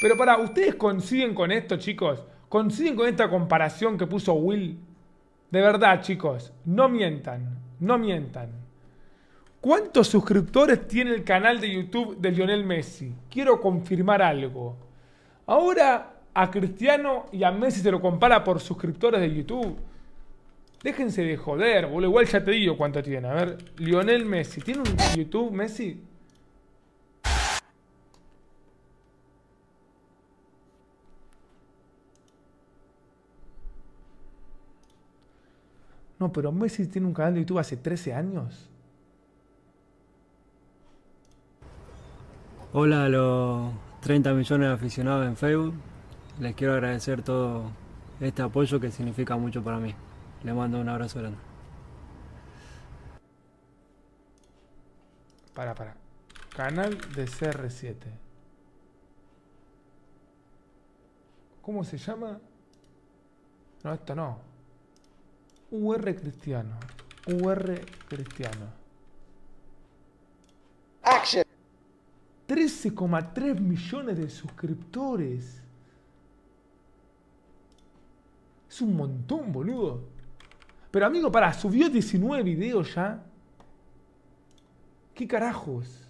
Pero para, ¿ustedes consiguen con esto, chicos? ¿Consiguen con esta comparación que puso Will? De verdad, chicos, no mientan, no mientan. ¿Cuántos suscriptores tiene el canal de YouTube de Lionel Messi? Quiero confirmar algo. Ahora a Cristiano y a Messi se lo compara por suscriptores de YouTube. Déjense de joder, boludo. Igual ya te digo cuánto tiene. A ver, Lionel Messi. ¿Tiene un YouTube Messi? No, pero Messi tiene un canal de YouTube hace 13 años. Hola a los 30 millones de aficionados en Facebook. Les quiero agradecer todo este apoyo que significa mucho para mí. Les mando un abrazo grande. Para, para. Canal de CR7. ¿Cómo se llama? No, esto no. UR cristiano. UR cristiano. 13,3 millones de suscriptores. Es un montón, boludo. Pero amigo, para subió 19 videos ya. ¿Qué carajos?